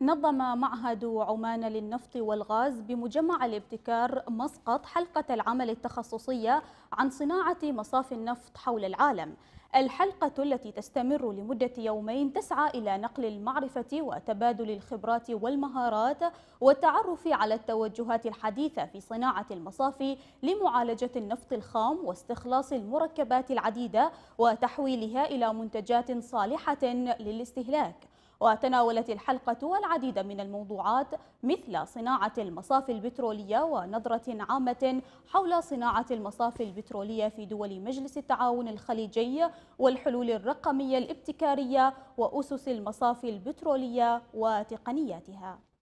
نظم معهد عمان للنفط والغاز بمجمع الابتكار مسقط حلقة العمل التخصصية عن صناعة مصافي النفط حول العالم الحلقة التي تستمر لمدة يومين تسعى إلى نقل المعرفة وتبادل الخبرات والمهارات والتعرف على التوجهات الحديثة في صناعة المصافي لمعالجة النفط الخام واستخلاص المركبات العديدة وتحويلها إلى منتجات صالحة للاستهلاك وتناولت الحلقة العديد من الموضوعات مثل صناعة المصافي البترولية ونظرة عامة حول صناعة المصافي البترولية في دول مجلس التعاون الخليجي والحلول الرقمية الابتكارية وأسس المصافي البترولية وتقنياتها